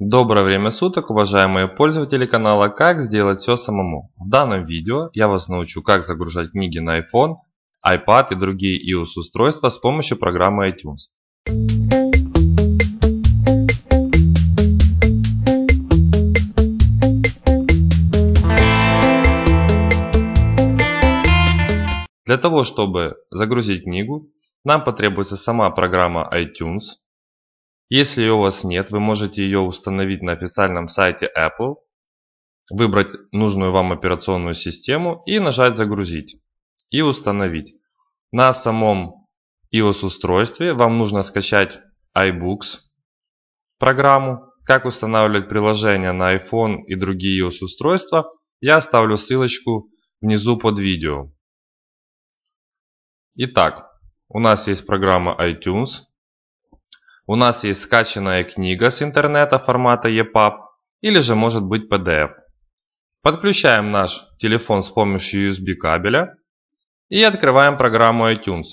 Доброе время суток, уважаемые пользователи канала «Как сделать все самому». В данном видео я вас научу, как загружать книги на iPhone, iPad и другие iOS-устройства с помощью программы iTunes. Для того, чтобы загрузить книгу, нам потребуется сама программа iTunes – если ее у вас нет, вы можете ее установить на официальном сайте Apple, выбрать нужную вам операционную систему и нажать «Загрузить» и установить. На самом iOS устройстве вам нужно скачать iBooks программу. Как устанавливать приложение на iPhone и другие iOS устройства, я оставлю ссылочку внизу под видео. Итак, у нас есть программа iTunes, у нас есть скачанная книга с интернета формата EPUB или же может быть PDF. Подключаем наш телефон с помощью USB кабеля и открываем программу iTunes.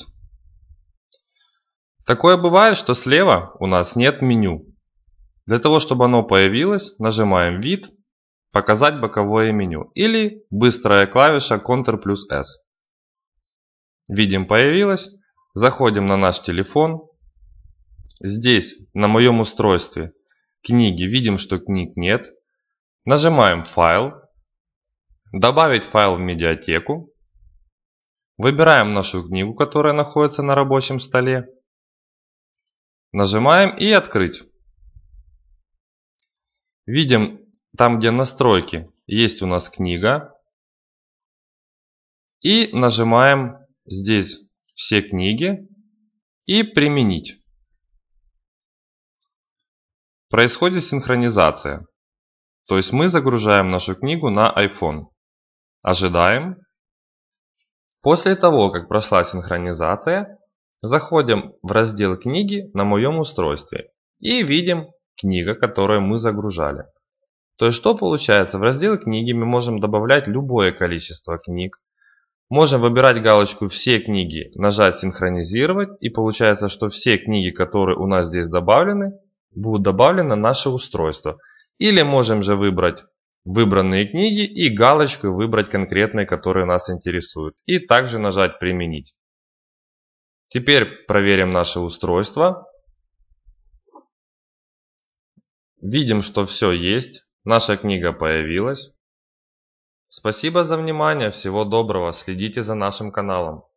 Такое бывает, что слева у нас нет меню. Для того, чтобы оно появилось, нажимаем «Вид», «Показать боковое меню» или быстрая клавиша Ctrl плюс S. Видим появилось, заходим на наш телефон, Здесь, на моем устройстве. Книги. Видим, что книг нет. Нажимаем «Файл». Добавить файл в медиатеку. Выбираем нашу книгу, которая находится на рабочем столе. Нажимаем и «Открыть». Видим, там где «Настройки» есть у нас книга. И нажимаем здесь «Все книги» и «Применить». Происходит синхронизация. То есть мы загружаем нашу книгу на iPhone. Ожидаем. После того, как прошла синхронизация, заходим в раздел книги на моем устройстве и видим книга, которую мы загружали. То есть что получается? В раздел книги мы можем добавлять любое количество книг. Можем выбирать галочку «Все книги», нажать «Синхронизировать» и получается, что все книги, которые у нас здесь добавлены, будут добавлены наши устройства. Или можем же выбрать выбранные книги и галочкой выбрать конкретные, которые нас интересуют. И также нажать «Применить». Теперь проверим наше устройство. Видим, что все есть. Наша книга появилась. Спасибо за внимание. Всего доброго. Следите за нашим каналом.